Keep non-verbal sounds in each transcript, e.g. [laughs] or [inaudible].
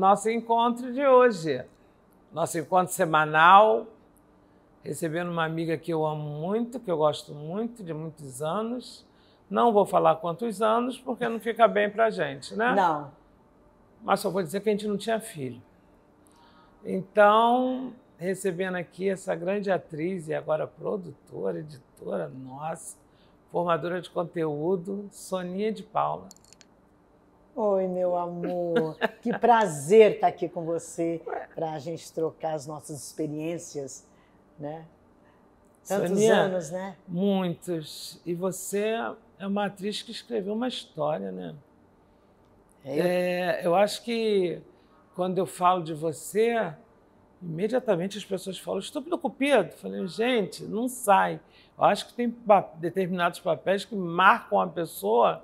nosso encontro de hoje. Nosso encontro semanal, recebendo uma amiga que eu amo muito, que eu gosto muito, de muitos anos. Não vou falar quantos anos, porque não fica bem pra gente, né? Não. Mas só vou dizer que a gente não tinha filho. Então, recebendo aqui essa grande atriz e agora produtora, editora nossa, formadora de conteúdo, Soninha de Paula. Oi, meu amor. Que prazer estar tá aqui com você para a gente trocar as nossas experiências, né? Tantos Sonia, anos, né? Muitos. E você é uma atriz que escreveu uma história, né? É, eu... É, eu acho que quando eu falo de você, imediatamente as pessoas falam, estúpido cupido. Falei, gente, não sai. Eu acho que tem determinados papéis que marcam a pessoa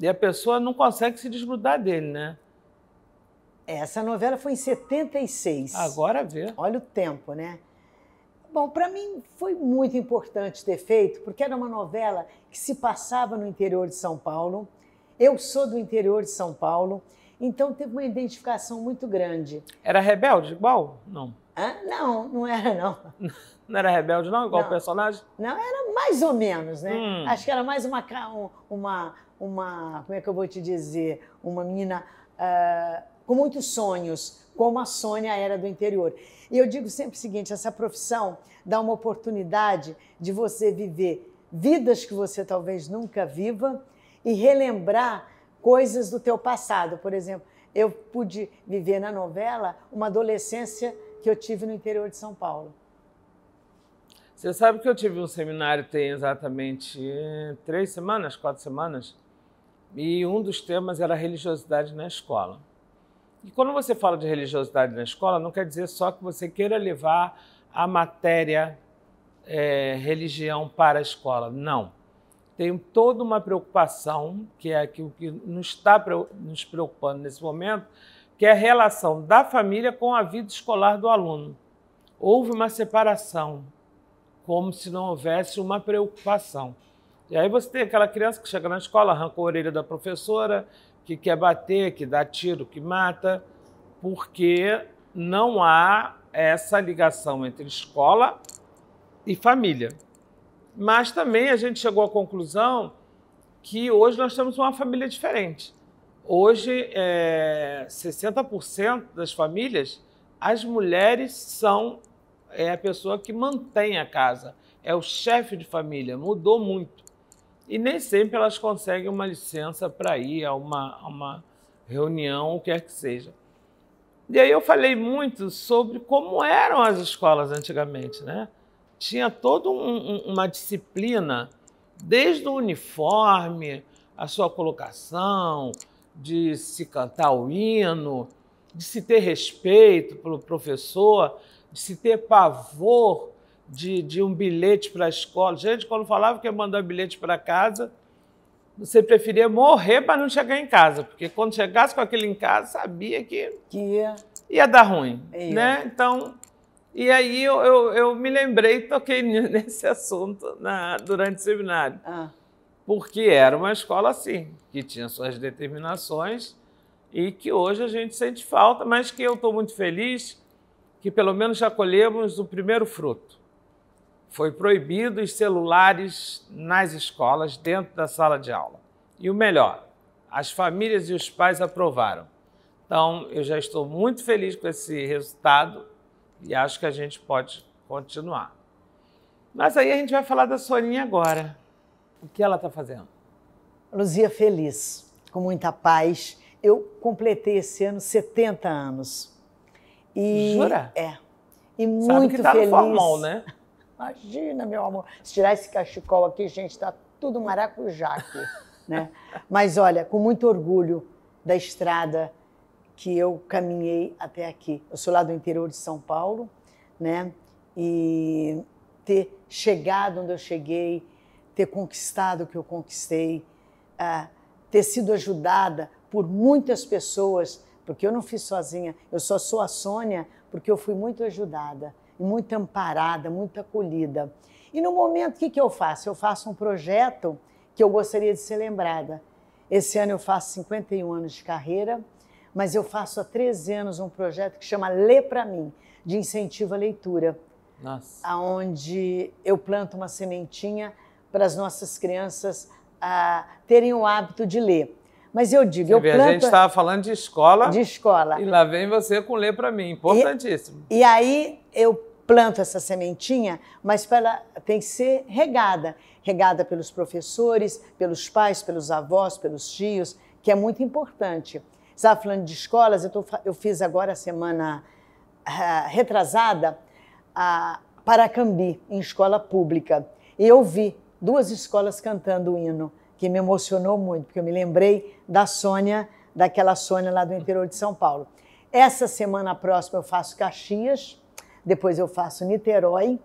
e a pessoa não consegue se desgrudar dele, né? Essa novela foi em 76. Agora vê. Olha o tempo, né? Bom, para mim foi muito importante ter feito, porque era uma novela que se passava no interior de São Paulo. Eu sou do interior de São Paulo, então teve uma identificação muito grande. Era rebelde igual? Não. Hã? Não, não era não. Não era rebelde não, igual não. o personagem? Não, era mais ou menos, né? Hum. Acho que era mais uma, uma, uma, como é que eu vou te dizer, uma menina uh, com muitos sonhos, como a Sônia era do interior. E eu digo sempre o seguinte, essa profissão dá uma oportunidade de você viver vidas que você talvez nunca viva e relembrar coisas do teu passado. Por exemplo, eu pude viver na novela uma adolescência que eu tive no interior de São Paulo. Você sabe que eu tive um seminário tem exatamente eh, três semanas, quatro semanas, e um dos temas era religiosidade na escola. E quando você fala de religiosidade na escola, não quer dizer só que você queira levar a matéria é, religião para a escola. Não. Tem toda uma preocupação, que é aquilo que nos está nos preocupando nesse momento, que é a relação da família com a vida escolar do aluno. Houve uma separação, como se não houvesse uma preocupação. E aí você tem aquela criança que chega na escola, arranca a orelha da professora, que quer bater, que dá tiro, que mata, porque não há essa ligação entre escola e família. Mas também a gente chegou à conclusão que hoje nós temos uma família diferente. Hoje, é, 60% das famílias, as mulheres são é, a pessoa que mantém a casa, é o chefe de família, mudou muito. E nem sempre elas conseguem uma licença para ir a uma, a uma reunião, o que quer que seja. E aí eu falei muito sobre como eram as escolas antigamente, né? Tinha toda um, uma disciplina, desde o uniforme, a sua colocação, de se cantar o hino, de se ter respeito pelo professor, de se ter pavor de, de um bilhete para a escola. Gente, quando falava que ia mandar bilhete para casa, você preferia morrer para não chegar em casa, porque quando chegasse com aquilo em casa, sabia que, que ia. ia dar ruim. Ia. Né? Então, e aí eu, eu, eu me lembrei, toquei [laughs] nesse assunto na, durante o seminário. Ah porque era uma escola assim, que tinha suas determinações e que hoje a gente sente falta, mas que eu estou muito feliz que pelo menos já colhemos o primeiro fruto. Foi proibido os celulares nas escolas, dentro da sala de aula. E o melhor, as famílias e os pais aprovaram. Então, eu já estou muito feliz com esse resultado e acho que a gente pode continuar. Mas aí a gente vai falar da Soninha agora. O que ela está fazendo? Luzia feliz, com muita paz. Eu completei esse ano 70 anos. E, Jura? É. E Sabe muito que tá feliz. formal, né? Imagina, meu amor. Se tirar esse cachecol aqui, gente, tá tudo maracujá aqui, [laughs] né? Mas olha, com muito orgulho da estrada que eu caminhei até aqui. Eu sou lá do interior de São Paulo, né? E ter chegado onde eu cheguei, ter conquistado o que eu conquistei, uh, ter sido ajudada por muitas pessoas, porque eu não fiz sozinha, eu só sou a Sônia porque eu fui muito ajudada, muito amparada, muito acolhida. E no momento, o que, que eu faço? Eu faço um projeto que eu gostaria de ser lembrada. Esse ano eu faço 51 anos de carreira, mas eu faço há 13 anos um projeto que chama Lê para mim, de incentivo à leitura. Nossa. Onde eu planto uma sementinha para as nossas crianças terem o hábito de ler. Mas eu digo, eu planto... A gente estava falando de escola. De escola. E lá vem você com ler para mim, importantíssimo. E, e, aí eu planto essa sementinha, mas ela tem que ser regada. Regada pelos professores, pelos pais, pelos avós, pelos tios, que é muito importante. Estava falando de escolas, eu, tô, eu fiz agora a semana ah, retrasada a Paracambi, em escola pública. E eu vi duas escolas cantando o hino, que me emocionou muito, porque eu me lembrei da Sônia, daquela Sônia lá do interior de São Paulo. Essa semana próxima eu faço Caxias, depois eu faço Niterói,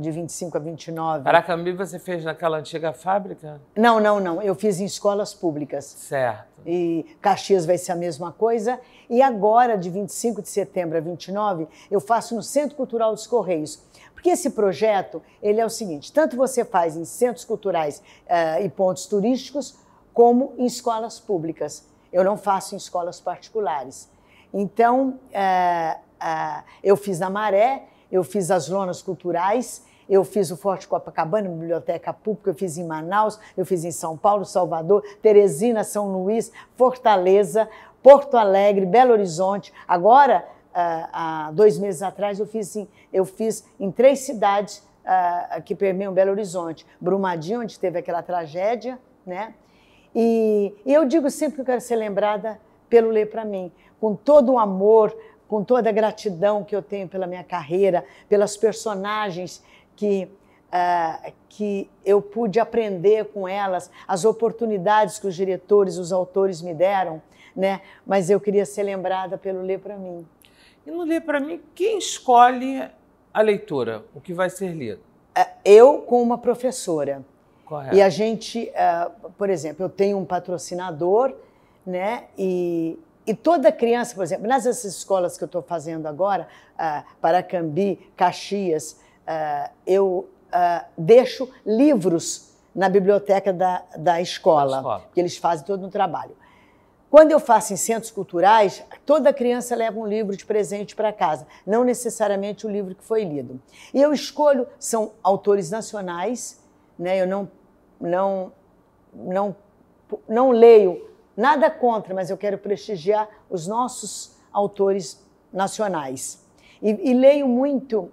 de 25 a 29. Aracambi você fez naquela antiga fábrica? Não, não, não. Eu fiz em escolas públicas. Certo. E Caxias vai ser a mesma coisa. E agora, de 25 de setembro a 29, eu faço no Centro Cultural dos Correios. Porque esse projeto, ele é o seguinte, tanto você faz em centros culturais eh, e pontos turísticos, como em escolas públicas. Eu não faço em escolas particulares. Então, Uh, eu fiz na Maré, eu fiz as lonas culturais eu fiz o Forte Copacabana, biblioteca pública, eu fiz em Manaus, eu fiz em São Paulo, Salvador, Teresina, São Luís, Fortaleza, Porto Alegre, Belo Horizonte. Agora, ah, há dois meses atrás, eu fiz em, eu fiz em três cidades ah, que permeiam Belo Horizonte: Brumadinho, onde teve aquela tragédia, né? E, e eu digo sempre que eu quero ser lembrada pelo Ler para mim, com todo o amor, com toda a gratidão que eu tenho pela minha carreira, pelas personagens que Uh, que eu pude aprender com elas, as oportunidades que os diretores, os autores me deram, né? Mas eu queria ser lembrada pelo ler para mim. E no ler para mim, quem escolhe a leitura, o que vai ser lido? É, eu com uma professora. Correto. É? E a gente, uh, por exemplo, eu tenho um patrocinador, né? E, e toda criança, por exemplo, nessas escolas que eu estou fazendo agora, ah, Paracambi, Caxias, uh, eu uh, deixo livros na biblioteca da, da escola, escola, que eles fazem todo um trabalho. Quando eu faço em centros culturais, toda criança leva um livro de presente para casa, não necessariamente o livro que foi lido. E eu escolho, são autores nacionais, né? eu não, não, não, não leio nada contra, mas eu quero prestigiar os nossos autores nacionais. E, e leio muito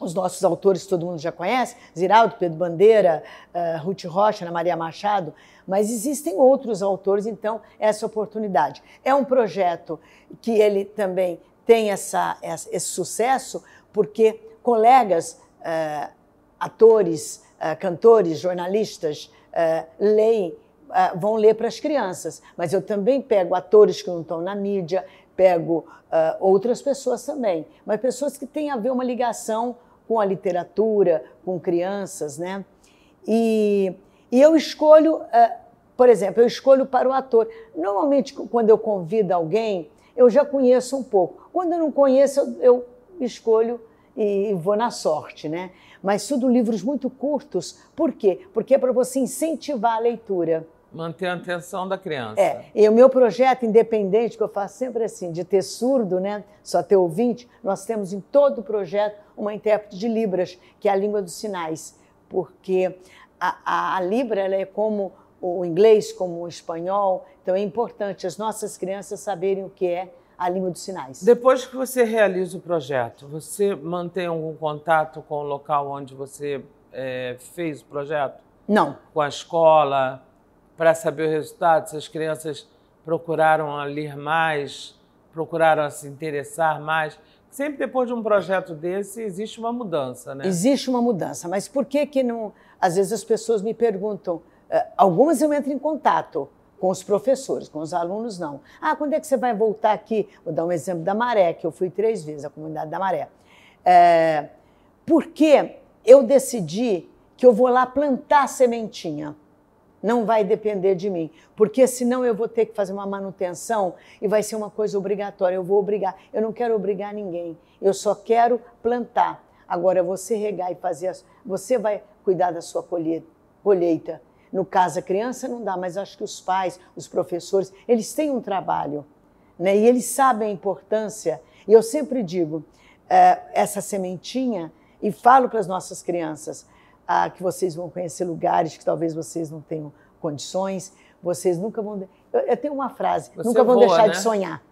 os nossos autores todo mundo já conhece, Ziraldo, Pedro Bandeira, uh, Ruth Rocha, Ana Maria Machado, mas existem outros autores, então, essa oportunidade. É um projeto que ele também tem essa, esse sucesso, porque colegas, uh, atores, uh, cantores, jornalistas, leem, vão ler para as crianças, mas eu também pego atores que não estão na mídia, pego outras pessoas também, mas pessoas que têm a ver uma ligação com a literatura, com crianças, né? E, e eu escolho, eh, por exemplo, eu escolho para o ator. Normalmente, quando eu convido alguém, eu já conheço um pouco. Quando eu não conheço, eu, eu escolho e vou na sorte, né? Mas tudo livros muito curtos. Por quê? Porque é para você incentivar a leitura. Manter a atenção da criança. É. E o meu projeto independente, que eu faço sempre assim, de ter surdo, né? Só ter ouvinte, nós temos em todo o projeto uma intérprete de Libras, que é a língua dos sinais, porque a, a, a Libra é como o inglês, como o espanhol, então é importante as nossas crianças saberem o que é a língua dos sinais. Depois que você realiza o projeto, você mantém algum contato com o local onde você é, fez o projeto? Não. Com a escola, para saber o resultado, se as crianças procuraram ler mais, procuraram se interessar mais. Sempre depois de um projeto desse existe uma mudança, né? Existe uma mudança, mas por que que não? Às vezes as pessoas me perguntam, eh, algumas eu entro em contato com os professores, com os alunos não. Ah, quando é que você vai voltar aqui? Vou dar um exemplo da Maré, que eu fui três vezes, a comunidade da Maré. É, porque eu decidi que eu vou lá plantar sementinha não vai depender de mim, porque senão eu vou ter que fazer uma manutenção e vai ser uma coisa obrigatória. Eu vou obrigar, eu não quero obrigar ninguém, eu só quero plantar. Agora você regar e fazer, as... você vai cuidar da sua colheita. No caso, a criança não dá, mas acho que os pais, os professores, eles têm um trabalho, né? E eles sabem a importância. E eu sempre digo, é, essa sementinha, e falo para as nossas crianças, que vocês vão conhecer lugares que talvez vocês não tenham condições, vocês nunca vão. Eu, eu tenho uma frase: Você nunca vão voa, deixar né? de sonhar.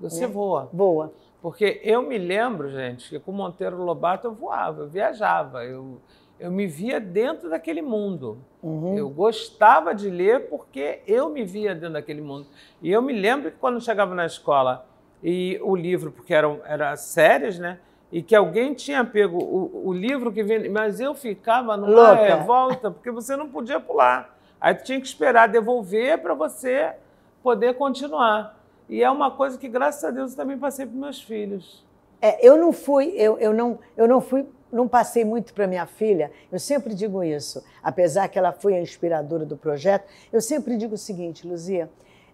Você né? voa. Voa. Porque eu me lembro, gente, que com Monteiro Lobato eu voava, eu viajava, eu, eu me via dentro daquele mundo. Uhum. Eu gostava de ler porque eu me via dentro daquele mundo. E eu me lembro que quando chegava na escola e o livro, porque eram, eram séries, né? e que alguém tinha pego o, o livro que vinha, mas eu ficava numa Louca. revolta, porque você não podia pular. Aí tu tinha que esperar devolver para você poder continuar. E é uma coisa que, graças a Deus, eu também passei para meus filhos. É, eu não fui, eu, eu, não, eu não fui, não passei muito para minha filha. Eu sempre digo isso, apesar que ela foi a inspiradora do projeto. Eu sempre digo o seguinte, Luzia,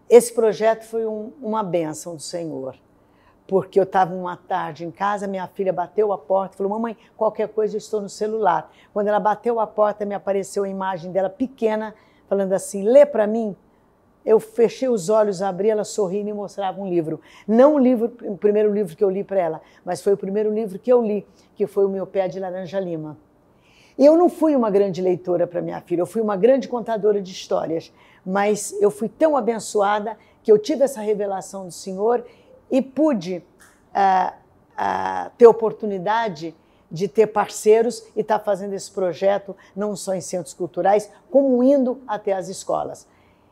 esse projeto foi um, uma bênção do Senhor porque eu estava uma tarde em casa, minha filha bateu a porta e falou: Mamãe, qualquer coisa eu estou no celular. Quando ela bateu a porta, me apareceu a imagem dela pequena, falando assim: Lê para mim. Eu fechei os olhos, abri, ela sorrindo e me mostrava um livro. Não o, livro, o primeiro livro que eu li para ela, mas foi o primeiro livro que eu li, que foi O Meu Pé de Laranja Lima. Eu não fui uma grande leitora para minha filha, eu fui uma grande contadora de histórias, mas eu fui tão abençoada que eu tive essa revelação do Senhor e pude ah, ah, ter oportunidade de ter parceiros e estar tá fazendo esse projeto não só em centros culturais, como indo até as escolas.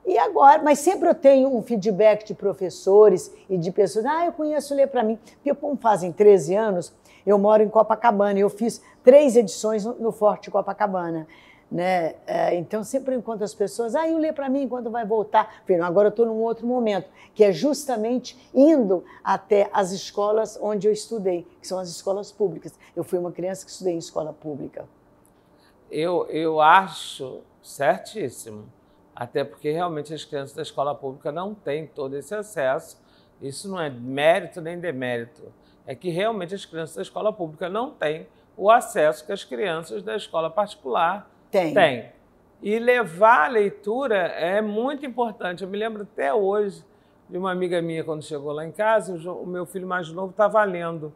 E agora, mas sempre eu tenho um feedback de professores e de pessoas, ah, eu conheço Lê para mim. Porque como fazem 13 anos, eu moro em Copacabana, eu fiz três edições no Forte Copacabana. Né? É, então, sempre eu encontro as pessoas, ah, eu lê para mim quando vai voltar. Filho, agora eu estou num outro momento, que é justamente indo até as escolas onde eu estudei, que são as escolas públicas. Eu fui uma criança que estudei em escola pública. Eu, eu acho certíssimo, até porque realmente as crianças da escola pública não têm todo esse acesso. Isso não é mérito nem demérito. É que realmente as crianças da escola pública não têm o acesso que as crianças da escola particular tem. Tem. E levar a leitura é muito importante. Eu me lembro até hoje de uma amiga minha, quando chegou lá em casa, o meu filho mais novo estava lendo.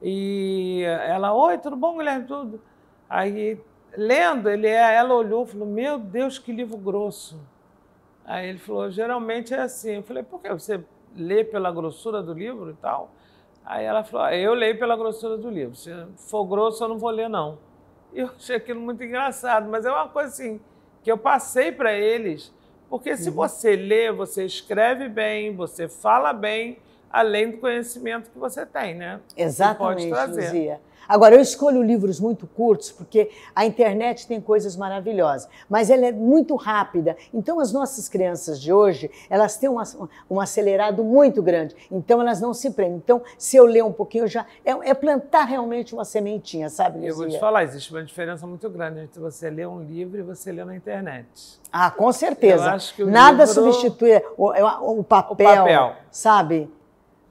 E ela, oi, tudo bom, Guilherme? Tudo. Aí, lendo, ele, ela olhou e falou, meu Deus, que livro grosso. Aí ele falou, geralmente é assim. Eu falei, por que você lê pela grossura do livro e tal? Aí ela falou, eu leio pela grossura do livro. Se for grosso, eu não vou ler, não. Eu achei aquilo muito engraçado, mas é uma coisa assim que eu passei para eles, porque se uhum. você lê, você escreve bem, você fala bem, além do conhecimento que você tem, né? Exatamente, pode trazer. Luzia. Agora, eu escolho livros muito curtos porque a internet tem coisas maravilhosas, mas ela é muito rápida. Então, as nossas crianças de hoje, elas têm um, um acelerado muito grande, então elas não se prendem. Então, se eu ler um pouquinho, já é, é plantar realmente uma sementinha, sabe, Luzia? Eu vou te falar, existe uma diferença muito grande entre você ler um livro e você ler na internet. Ah, com certeza. Eu acho que Nada livro... substitui o, é, o, papel, o papel, sabe?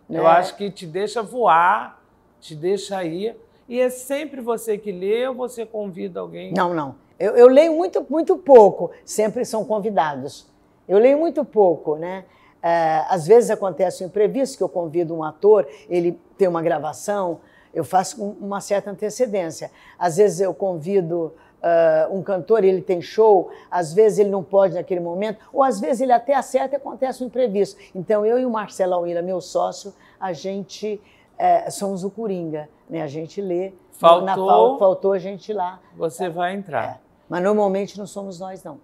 Né? Eu é. acho que te deixa voar, te deixa ir. E é sempre você que lê ou você convida alguém? Não, não. Eu, eu leio muito, muito pouco. Sempre são convidados. Eu leio muito pouco, né? É, às vezes acontece um imprevisto que eu convido um ator, ele tem uma gravação, eu faço com uma certa antecedência. Às vezes eu convido Uh, um cantor ele tem show, às vezes ele não pode naquele momento, ou às vezes ele até acerta e acontece um imprevisto. Então eu e o Marcelo Almeida, meu sócio, a gente eh, somos o Coringa, né? A gente lê. Faltou, na, na, faltou a gente lá. Você é. vai entrar. É. Mas normalmente não somos nós, não.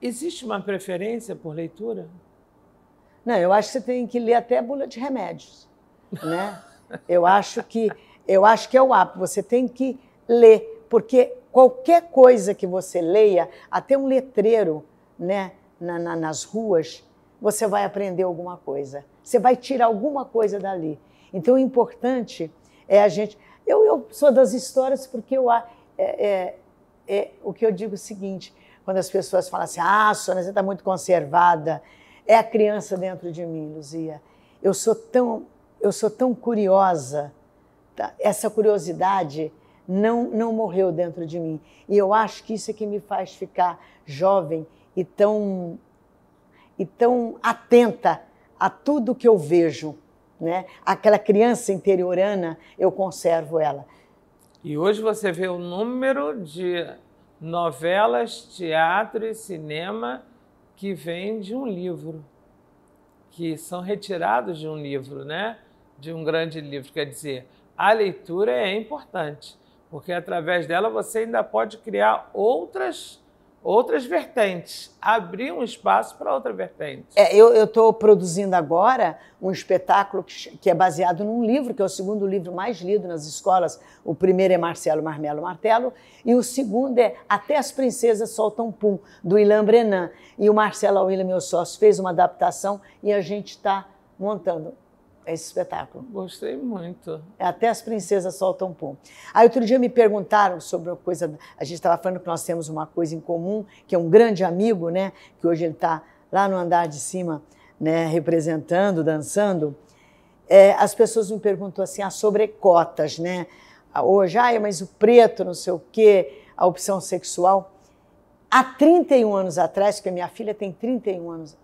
Existe uma preferência por leitura? Não, eu acho que você tem que ler até a bula de remédios, né? eu acho que eu acho que é o hábito. Você tem que ler, porque Qualquer coisa que você leia, até um letreiro né, na, na, nas ruas, você vai aprender alguma coisa. Você vai tirar alguma coisa dali. Então, o importante é a gente. Eu, eu sou das histórias porque eu. É, é, é, o que eu digo é o seguinte: quando as pessoas falam assim, ah, Sônia, você está muito conservada, é a criança dentro de mim, Luzia. Eu sou tão, eu sou tão curiosa. Tá? Essa curiosidade não, não morreu dentro de mim. E eu acho que isso é que me faz ficar jovem e tão, e tão atenta a tudo que eu vejo. Né? Aquela criança interiorana, eu conservo ela. E hoje você vê o número de novelas, teatro e cinema que vêm de um livro, que são retirados de um livro, né? De um grande livro. Quer dizer, a leitura é importante porque através dela você ainda pode criar outras outras vertentes, abrir um espaço para outra vertente. É, eu estou produzindo agora um espetáculo que, que, é baseado num livro, que é o segundo livro mais lido nas escolas. O primeiro é Marcelo Marmelo Martelo e o segundo é Até as Princesas Soltam Pum, do Ilan Brenan. E o Marcelo Alwila, meu sócio, fez uma adaptação e a gente está montando. É esse espetáculo. Gostei muito. Até as princesas soltam pum. Aí outro dia me perguntaram sobre uma coisa. A gente estava falando que nós temos uma coisa em comum, que é um grande amigo, né? Que hoje ele está lá no andar de cima, né? Representando, dançando. É, as pessoas me perguntam assim, ah, sobre cotas, né? Ah, hoje, ah, mas o preto, não sei o quê, a opção sexual. Há 31 anos atrás, porque minha filha tem 31 anos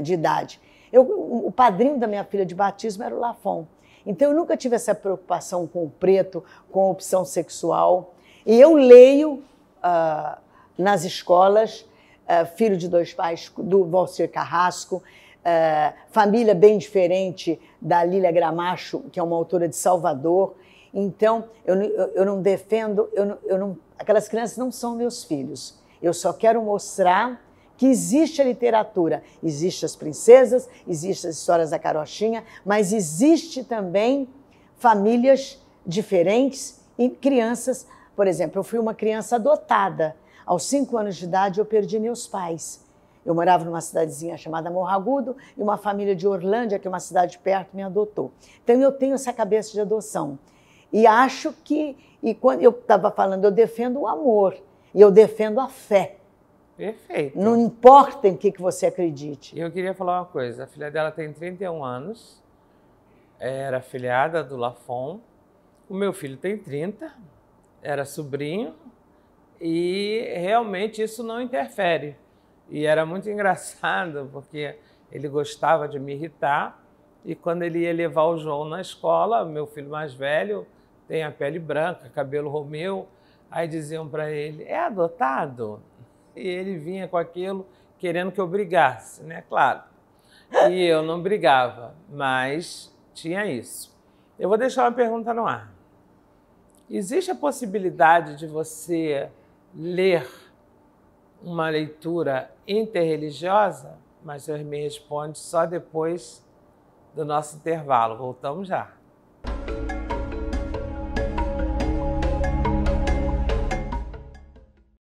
de idade. Eu, o padrinho da minha filha de batismo era o Lafon. Então eu nunca tive essa preocupação com o preto, com a opção sexual. E eu leio uh, nas escolas uh, Filho de Dois Pais, do Valcir Carrasco, uh, Família Bem Diferente, da Lília Gramacho, que é uma autora de Salvador. Então eu, eu, não defendo, eu, eu não, aquelas crianças não são meus filhos. Eu só quero mostrar que existe a literatura, existe as princesas, existe as histórias da carochinha, mas existe também famílias diferentes e crianças. Por exemplo, eu fui uma criança adotada. Aos cinco anos de idade, eu perdi meus pais. Eu morava numa cidadezinha chamada Morragudo e uma família de Orlândia, que é uma cidade perto, me adotou. Então eu tenho essa cabeça de adoção. E acho que, e quando eu estava falando, eu defendo o amor e eu defendo a fé. Perfeito. Não importa em que, que você acredite. Eu queria falar uma coisa. A filha dela tem 31 anos, era afiliada do Lafon. O meu filho tem 30, era sobrinho e realmente isso não interfere. E era muito [laughs] engraçado porque ele gostava de me irritar e quando ele ia levar o João na escola, meu filho mais velho tem a pele branca, cabelo romeu, aí diziam para ele: "É adotado?" e ele vinha com aquilo querendo que eu brigasse, né? Claro. E eu não brigava, mas tinha isso. Eu vou deixar uma pergunta no ar. Existe a possibilidade de você ler uma leitura interreligiosa? Mas você me responde só depois do nosso intervalo. Voltamos já.